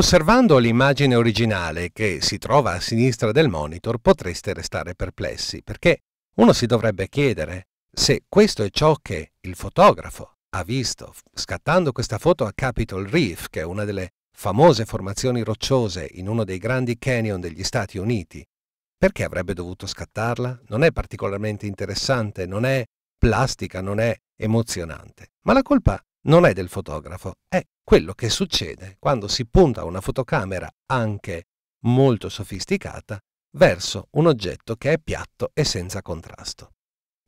Osservando l'immagine originale che si trova a sinistra del monitor potreste restare perplessi perché uno si dovrebbe chiedere se questo è ciò che il fotografo ha visto scattando questa foto a Capitol Reef, che è una delle famose formazioni rocciose in uno dei grandi canyon degli Stati Uniti. Perché avrebbe dovuto scattarla? Non è particolarmente interessante, non è plastica, non è emozionante. Ma la colpa non è del fotografo, è quello che succede quando si punta una fotocamera anche molto sofisticata verso un oggetto che è piatto e senza contrasto.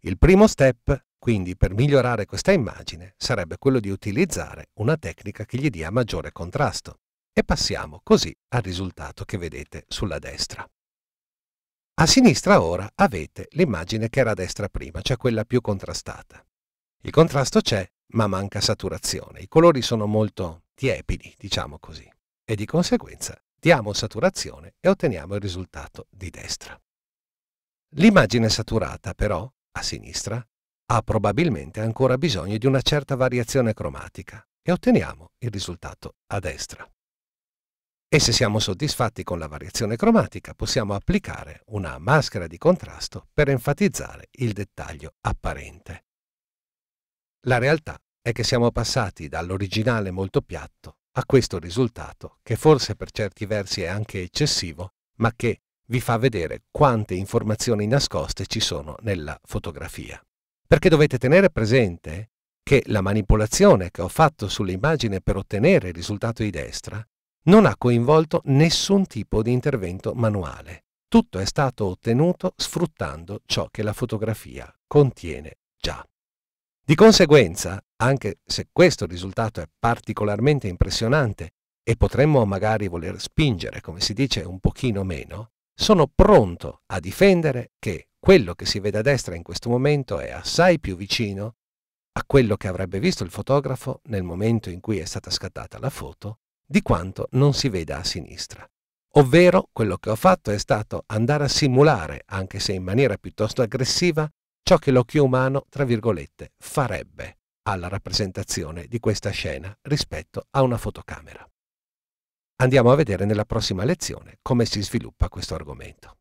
Il primo step, quindi, per migliorare questa immagine sarebbe quello di utilizzare una tecnica che gli dia maggiore contrasto e passiamo così al risultato che vedete sulla destra. A sinistra ora avete l'immagine che era a destra prima, cioè quella più contrastata. Il contrasto c'è, ma manca saturazione. I colori sono molto tiepidi, diciamo così, e di conseguenza diamo saturazione e otteniamo il risultato di destra. L'immagine saturata, però, a sinistra, ha probabilmente ancora bisogno di una certa variazione cromatica e otteniamo il risultato a destra. E se siamo soddisfatti con la variazione cromatica, possiamo applicare una maschera di contrasto per enfatizzare il dettaglio apparente. La realtà è che siamo passati dall'originale molto piatto a questo risultato, che forse per certi versi è anche eccessivo, ma che vi fa vedere quante informazioni nascoste ci sono nella fotografia. Perché dovete tenere presente che la manipolazione che ho fatto sull'immagine per ottenere il risultato di destra non ha coinvolto nessun tipo di intervento manuale. Tutto è stato ottenuto sfruttando ciò che la fotografia contiene già. Di conseguenza, anche se questo risultato è particolarmente impressionante e potremmo magari voler spingere, come si dice, un pochino meno, sono pronto a difendere che quello che si vede a destra in questo momento è assai più vicino a quello che avrebbe visto il fotografo nel momento in cui è stata scattata la foto di quanto non si veda a sinistra. Ovvero quello che ho fatto è stato andare a simulare, anche se in maniera piuttosto aggressiva, ciò che l'occhio umano, tra virgolette, farebbe alla rappresentazione di questa scena rispetto a una fotocamera. Andiamo a vedere nella prossima lezione come si sviluppa questo argomento.